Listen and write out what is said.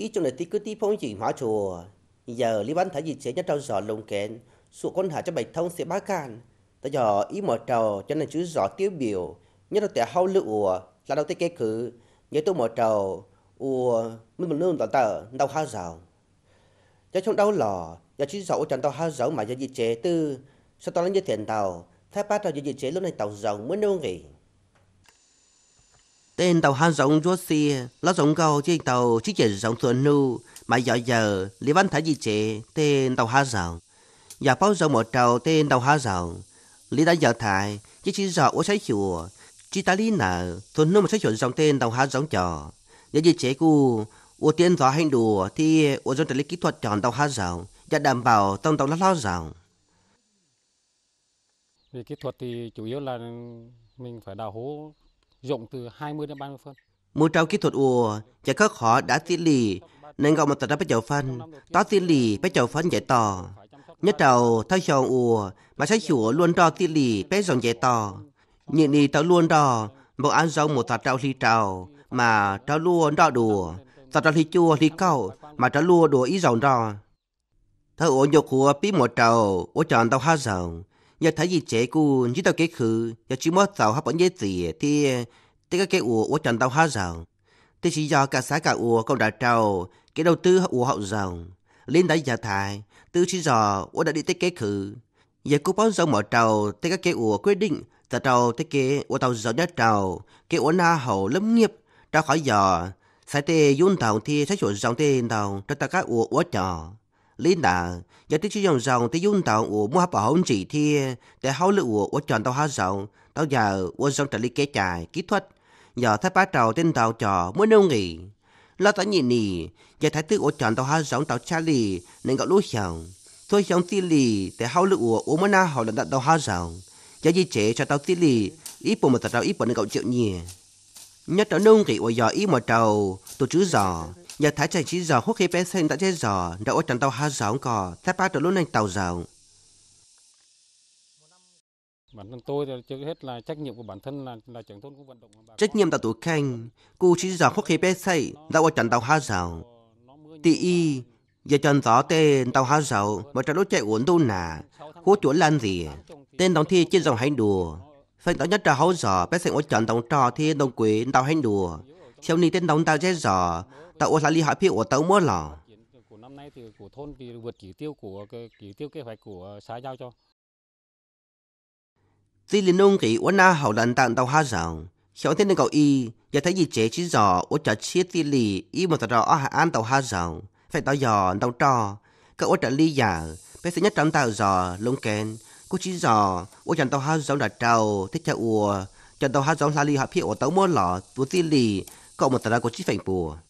ý chung là tí cứ tí phong chỉ hóa chùa giờ lý văn thái gì chế nhất trâu giỏ lồng kén sụ con hạ cho bạch thông sẽ bá can ta giờ ý mở trầu cho nên chữ rõ tiêu biểu nhất là tẻ hao lựu là đầu tê kế khứ nhớ tôi mở trầu ua mới một nương toàn tờ đau hao giàu cho trong đau lò giờ chữ rõ chẳng tao hao giàu mà giờ gì chế tư sao tao lấy như tiền tàu thay ba tao giờ gì chế lúc này tàu giàu mới nương nghỉ tên tàu hao rộng rốt xì lá rộng cầu trên tàu chỉ chỉ rộng thuận nu mà giờ giờ lý văn thái gì chế tên tàu hao rộng Giả bao rộng một tàu tên tàu hao rộng lý đã giờ thải chỉ chỉ rõ ô sai chùa chỉ ta lý nợ thuận nu mà sai chùa rộng tên tàu hao rộng trò Nhớ gì chế cu ô tiên rõ hành đùa thì ô dân lý kỹ thuật chọn tàu hao rộng và đảm bảo tông tàu lá lao rộng Về kỹ thuật thì chủ yếu là mình phải đào hố rộng từ 20 đến 30 phân. Một trong kỹ thuật ùa, giải khắc khó đã tiến lì, nên gọi một tờ ra bách chậu phân, tó tiến lì bách chậu phân giải tỏ. Nhất trào thay chồng ùa, mà sách chùa luôn đo tiến lì bách dòng giải tỏ. Nhịn đi tao luôn đo, một ăn dòng một thật trao ly trào, mà trao luôn đo đùa. Thật trao ly chua ly cao, mà trao luôn đùa ý dòng đo. Thơ ổ nhục của bí một trào ổ chọn tao hát dòng giờ thấy gì chế cú chỉ tao cái khử giờ chỉ mất tàu hấp bẩn dễ gì thì thì cái cái ủa ủa trần tao há giàu thì chỉ do cả xã cả ủa công đã trâu cái đầu tư ủa hậu giàu lên đã giờ thải từ chỉ do ủa đã đi tới cái khử giờ cú bán giờ mở trâu thì cái cái ủa quyết định ta trâu tới cái ủa tàu giàu nhất trâu cái ủa na hậu lâm nghiệp ra khỏi giờ sai tê yun tàu thì sẽ chuột dòng tê tàu cho ta cái ủa ủa trò lý nà giờ tí chỉ dùng dòng tí dùng tàu của mua bảo hôn chỉ thì để hậu lự của của chọn tàu há dòng tàu giờ của dòng trải lý kế trải kỹ thuật giờ thấy ba trầu tên tàu trò mới nông nghỉ lo tao nhịn nì giờ thấy tư của chọn tàu há dòng tàu cha lì nên gặp lúa dòng thôi dòng tí lì để hậu lự của của mới na hậu là đặt tàu há dòng giờ gì chế cho tàu tí lì ít bộ một tàu ít bộ nên gặp triệu nhỉ nhất tàu nông nghỉ của giờ ít một tàu tôi chữ giò giờ thái chạy chỉ giờ hút khi bé sen đã chết giờ đã ở trận tàu hai giờ cò thái ba trở lúc này tàu giờ bản thân tôi trước hết là trách nhiệm của bản thân là là trưởng thôn cũng vận động trách nhiệm tạo tuổi khanh cụ chỉ giờ hút khi bé sen đã ở trận tàu hai giờ tỷ y giờ trần gió tên tàu hai giờ mà trận lúc chạy uốn đâu nà hút chỗ lan gì tên đóng thi trên dòng hành đùa phải đó nhất là hậu giờ bé sen ở trận tàu trò thi đồng quỷ tàu hành đùa chiều nay tên đóng tao chết giò tao ô là ly hỏi phiêu của tao mua lò của năm nay thì của thôn thì vượt chỉ tiêu của chỉ tiêu kế hoạch của xã giao cho tuy liên nông kỳ ôn na hậu lần tặng tao ha rằng thấy tên cậu y giờ thấy gì chế chứ giò ôn chả chết tuy lì y một tao ở hà an tao ha rằng phải tao giò tao trò cậu ôn trả ly giả bé thứ nhất trong tao giò lông kén cô chỉ giò ôn chẳng tao ha rằng đặt trầu thích cha ua chẳng tao ha rằng là ly hỏi phiêu của tao mua lò tu tuy lì cậu một tờ là có chi phảnh